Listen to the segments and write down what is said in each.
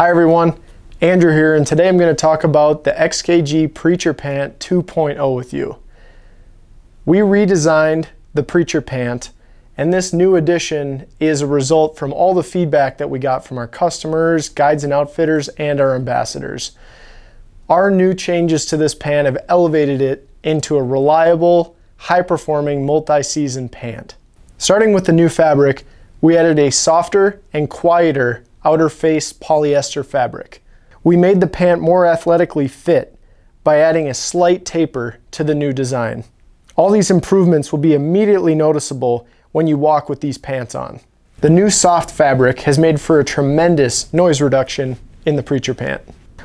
Hi everyone, Andrew here, and today I'm going to talk about the XKG Preacher Pant 2.0 with you. We redesigned the Preacher Pant, and this new edition is a result from all the feedback that we got from our customers, guides and outfitters, and our ambassadors. Our new changes to this pant have elevated it into a reliable, high-performing multi-season pant. Starting with the new fabric, we added a softer and quieter outer face polyester fabric. We made the pant more athletically fit by adding a slight taper to the new design. All these improvements will be immediately noticeable when you walk with these pants on. The new soft fabric has made for a tremendous noise reduction in the Preacher pant.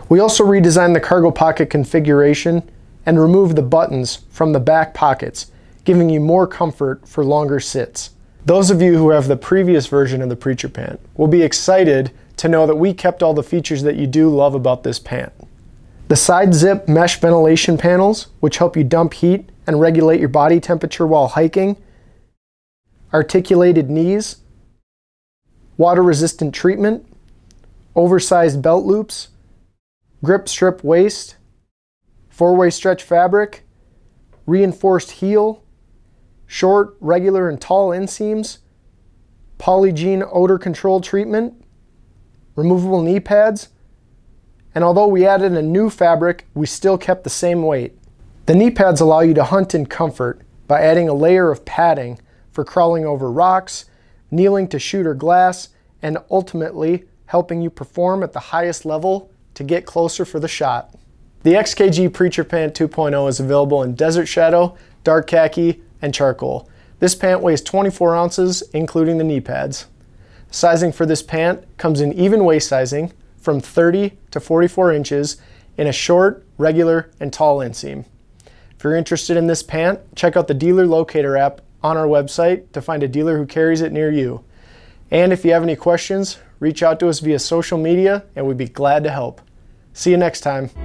We also redesigned the cargo pocket configuration and removed the buttons from the back pockets, giving you more comfort for longer sits. Those of you who have the previous version of the Preacher Pant will be excited to know that we kept all the features that you do love about this pant. The side zip mesh ventilation panels, which help you dump heat and regulate your body temperature while hiking, articulated knees, water resistant treatment, oversized belt loops, grip strip waist, four way stretch fabric, reinforced heel, short, regular, and tall inseams, polygene odor control treatment, removable knee pads, and although we added a new fabric, we still kept the same weight. The knee pads allow you to hunt in comfort by adding a layer of padding for crawling over rocks, kneeling to shoot or glass, and ultimately helping you perform at the highest level to get closer for the shot. The XKG Preacher Pant 2.0 is available in Desert Shadow, Dark Khaki, and charcoal. This pant weighs 24 ounces, including the knee pads. Sizing for this pant comes in even waist sizing from 30 to 44 inches in a short, regular, and tall inseam. If you're interested in this pant, check out the Dealer Locator app on our website to find a dealer who carries it near you. And if you have any questions, reach out to us via social media and we'd be glad to help. See you next time.